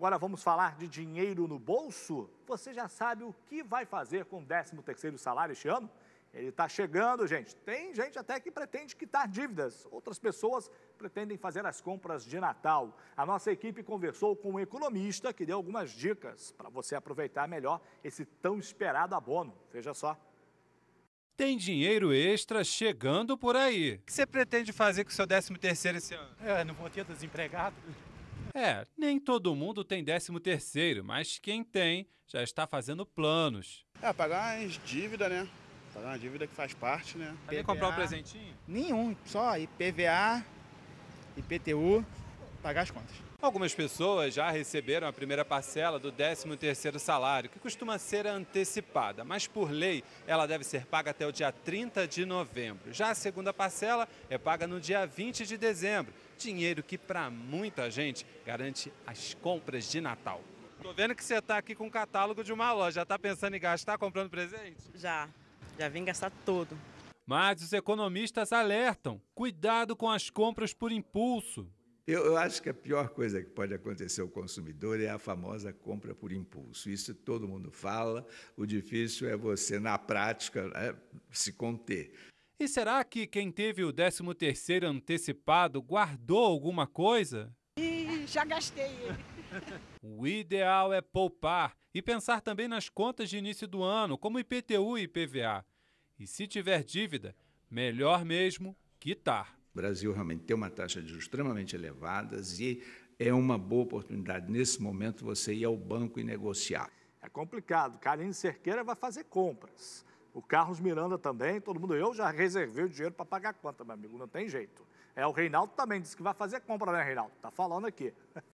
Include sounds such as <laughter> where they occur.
Agora vamos falar de dinheiro no bolso? Você já sabe o que vai fazer com o 13º salário este ano? Ele está chegando, gente. Tem gente até que pretende quitar dívidas. Outras pessoas pretendem fazer as compras de Natal. A nossa equipe conversou com um economista que deu algumas dicas para você aproveitar melhor esse tão esperado abono. Veja só. Tem dinheiro extra chegando por aí. O que você pretende fazer com o seu 13º esse ano? É, não vou ter desempregado. É, nem todo mundo tem 13 terceiro, mas quem tem já está fazendo planos. É, pagar as dívidas, né? Pagar uma dívida que faz parte, né? Quer comprar um presentinho? Nenhum, só IPVA, IPTU, pagar as contas. Algumas pessoas já receberam a primeira parcela do 13º salário, que costuma ser antecipada, mas por lei ela deve ser paga até o dia 30 de novembro. Já a segunda parcela é paga no dia 20 de dezembro, dinheiro que para muita gente garante as compras de Natal. Tô vendo que você está aqui com o catálogo de uma loja, já tá pensando em gastar comprando presente? Já, já vim gastar todo. Mas os economistas alertam: cuidado com as compras por impulso. Eu, eu, acho que a pior coisa que pode acontecer ao consumidor é a famosa compra por impulso. Isso todo mundo fala, o difícil é você, na prática, né, se conter. E será que quem teve o 13º antecipado guardou alguma coisa? Ih, já gastei ele. <laughs> o ideal é poupar e pensar também nas contas de início do ano, como IPTU e IPVA. E se tiver dívida, melhor mesmo quitar. O Brasil realmente tem uma taxa de juros extremamente elevada e é uma boa oportunidade, nesse momento, você ir ao banco e negociar. É complicado. Karine Cerqueira vai fazer compras. O Carlos Miranda também, todo mundo. Eu já reservei o dinheiro para pagar a conta, meu amigo, não tem jeito. É, o Reinaldo também disse que vai fazer compra, né, Reinaldo? Tá falando aqui.